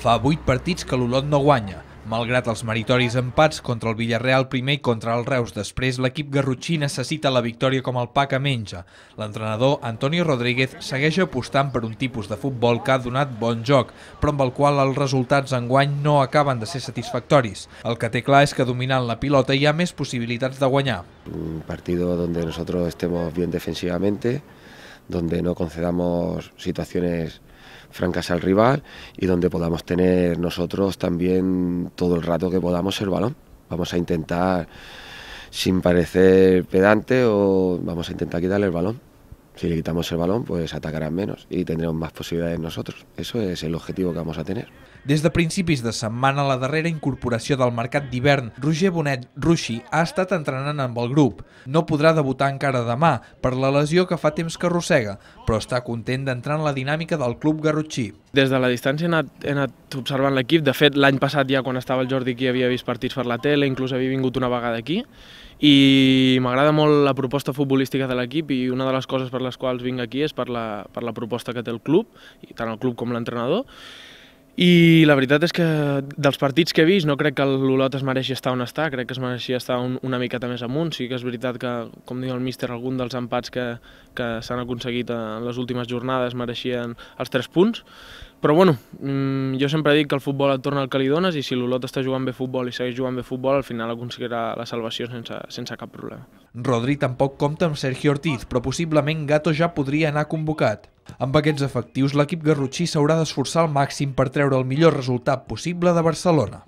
Fa 8 partits que l'Olot no guanya. Malgrat els meritoris empats contra el Villarreal primer i contra el Reus després, l'equip garrotxí necessita la victòria com el pa que menja. L'entrenador, Antonio Rodríguez, segueix apostant per un tipus de futbol que ha donat bon joc, però amb el qual els resultats en guany no acaben de ser satisfactoris. El que té clar és que dominant la pilota hi ha més possibilitats de guanyar. Un partido donde nosotros estemos bien defensivamente, donde no concedamos situaciones francas al rival y donde podamos tener nosotros también todo el rato que podamos el balón. Vamos a intentar, sin parecer pedante, o vamos a intentar quitarle el balón. Si le quitamos el balón, pues atacarán menos y tendremos más posibilidades nosotros. Eso es el objetivo que vamos a tener. Des de principis de setmana, la darrera incorporació del mercat d'hivern, Roger Bonet Ruixi ha estat entrenant amb el grup. No podrà debutar encara demà per la lesió que fa temps que arrossega, però està content d'entrar en la dinàmica del club garrotxí. Des de la distància he anat, he anat observant l'equip. De fet, l'any passat ja quan estava el Jordi aquí havia vist partits per la tele, inclús havia vingut una vegada aquí i m'agrada molt la proposta futbolística de l'equip i una de les coses per les quals vinc aquí és per la, per la proposta que té el club, tant el club com l'entrenador, i la veritat és que dels partits que he vist no crec que l'Olot es mereixi estar on està, crec que es mereixia estar un, una miqueta més amunt. Sí que és veritat que, com diu el míster, algun dels empats que, que s'han aconseguit en les últimes jornades mereixien els tres punts. Però bueno, mm, jo sempre dic que el futbol et torna el que li dones i si l'Olot està jugant bé futbol i segueix jugant bé futbol, al final aconseguirà la salvació sense, sense cap problema. Rodri tampoc compta amb Sergio Ortiz, però possiblement Gato ja podria anar convocat. Amb aquests efectius, l'equip garrotxí s'haurà d'esforçar al màxim per treure el millor resultat possible de Barcelona.